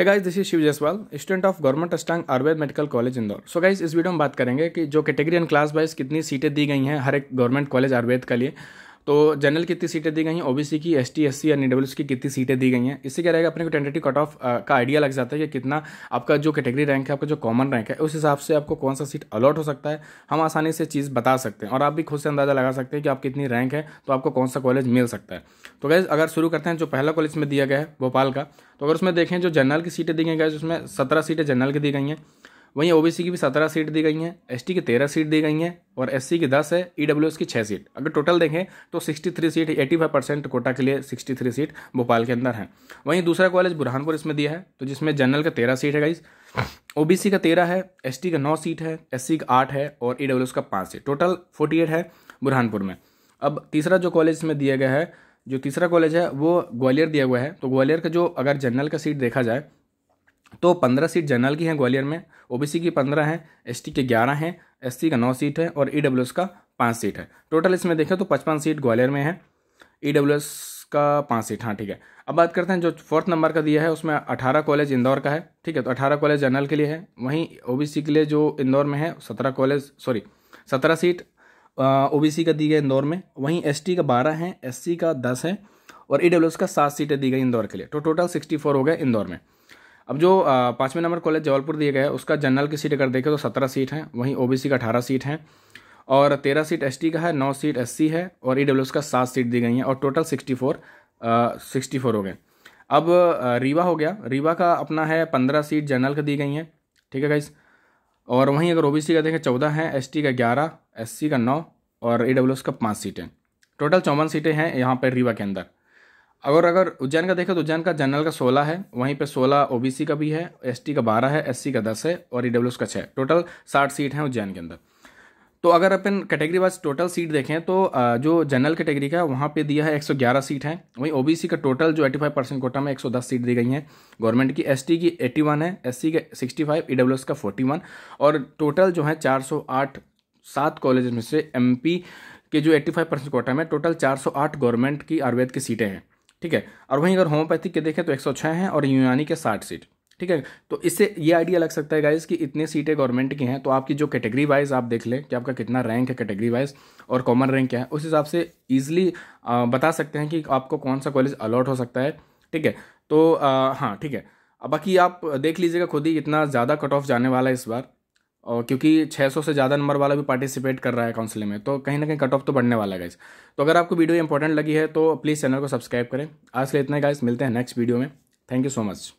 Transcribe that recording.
है guys this is Shiv Jaswal student of government Ashtang Ayurveda medical college Indore so guys इस video में बात करेंगे कि जो कैटेगरी एंड क्लास वाइज कितनी सीटें दी गई हैं हर एक गवर्नमेंट कॉलेज आयुर्वेद के लिए तो जनरल कितनी सीटें दी गई हैं ओबीसी की एस टी एस सी या एस की कितनी सीटें दी गई हैं इससे क्या रहेगा अपने को टेंटेटिव कट ऑफ का आइडिया लग जाता है कि कितना आपका जो कैटेगरी रैंक है आपका जो कॉमन रैंक है उस हिसाब से आपको कौन सा सीट अलॉट हो सकता है हम आसानी से चीज़ बता सकते हैं और आप भी खुद से अंदाज़ा लगा सकते हैं कि आप कितनी रैंक है तो आपको कौन सा कॉलेज मिल सकता है तो गैस अगर शुरू करते हैं जो पहला कॉलेज में दिया गया है भोपाल का तो अगर उसमें देखें जो जनरल की सीटें दी गई गैस उसमें सत्रह सीटें जनरल की दी गई हैं वहीं ओबीसी की भी सत्रह सीट दी गई हैं एसटी की तेरह सीट दी गई हैं और एससी की दस है ईडब्ल्यूएस e की छः सीट अगर टोटल देखें तो sixty three seat eighty five percent quota के लिए सिक्सटी थ्री सीट भोपाल के अंदर हैं वहीं दूसरा कॉलेज बुरहानपुर इसमें दिया है तो जिसमें जनरल का तेरह सीट है गाइज ओ का तेरह है एस का नौ सीट है एस का आठ है और ई e का पाँच सीट टोटल फोर्टी एट है बुरहानपुर में अब तीसरा जो कॉलेज इसमें दिया गया है जो तीसरा कॉलेज है वो ग्वालियर दिया हुआ है तो ग्वालियर का जो अगर जनरल का सीट देखा जाए तो पंद्रह सीट जनरल की हैं ग्वालियर में ओबीसी की पंद्रह हैं एसटी के ग्यारह हैं एससी का नौ सीट है और ई e का पाँच सीट है टोटल इसमें देखें तो पचपन सीट ग्वालियर में है ई e का पाँच सीट हाँ ठीक है अब बात करते हैं जो फोर्थ नंबर का दिया है उसमें अठारह कॉलेज इंदौर का है ठीक है तो अठारह कॉलेज जनरल के लिए है वहीं ओबीसी के लिए जो इंदौर में है सत्रह कॉलेज सॉरी सत्रह सीट ओबीसी का दी गई इंदौर में वहीं एसटी का बारह है एससी का दस है और ई e का सात सीटें दी गई इंदौर के लिए तो टोटल सिक्सटी फोर हो गए इंदौर में अब जो पाँचवें नंबर कॉलेज जबलपुर दिया गया है उसका जनरल की सीट अगर देखें तो सत्रह सीट हैं वहीं ओ का अठारह सीट हैं और तेरह सीट एस का है नौ सीट एस है और ई का सात सीट दी गई हैं और total sixty four sixty four हो गए अब रीवा हो गया रीवा का अपना है पंद्रह सीट जनरल का दी गई हैं ठीक है गाइस और वहीं अगर ओबीसी का देखें चौदह हैं एस का ग्यारह एस का नौ और ए का पाँच सीटें टोटल चौवन सीटें हैं यहाँ पर रीवा के अंदर और अगर उज्जैन का देखें तो उज्जैन का जनरल का सोलह है वहीं पे सोलह ओबीसी का भी है एसटी का बारह है एससी का दस है और ई e का छः टोटल साठ सीट हैं उज्जैन के अंदर तो अगर अपन कैटेगरी वाइज टोटल सीट देखें तो जो जनरल कैटेगरी का वहाँ पे दिया है 111 सीट है वहीं ओबीसी का टोटल जो 85 परसेंट कोटा में 110 सीट दी गई हैं गवर्नमेंट की एसटी की 81 है एससी के 65 ईडब्ल्यूएस e का 41 और टोटल जो है 408 सात कॉलेज में से एमपी के जो 85 परसेंट कोटा में टोटल 408 गवर्नमेंट की आयुर्वेद की सीटें हैं ठीक है और वहीं अगर होम्योपैथिक के देखें तो एक हैं और यूनानी के साठ सीट ठीक है तो इससे ये आइडिया लग सकता है गाइज कि इतने सीटें गवर्नमेंट की हैं तो आपकी जो कैटेगरी वाइज आप देख लें कि आपका कितना रैंक है कैटेगरी वाइज और कॉमन रैंक क्या है उस हिसाब से ईजिली बता सकते हैं कि आपको कौन सा कॉलेज अलॉट हो सकता है ठीक है तो आ, हाँ ठीक है बाकी आप देख लीजिएगा खुद ही इतना ज़्यादा कट ऑफ जाने वाला है इस बार और क्योंकि 600 से ज़्यादा नंबर वाला भी पार्टिसिपेट कर रहा है काउंसलिंग में तो कहीं ना कहीं कट ऑफ तो बढ़ने वाला है गाइज तो अगर आपको वीडियो इंपॉर्टेंट लगी है तो प्लीज़ चैनल को सब्सक्राइब करें आज के लिए इतना गाइज मिलते हैं नेक्स्ट वीडियो में थैंक यू सो मच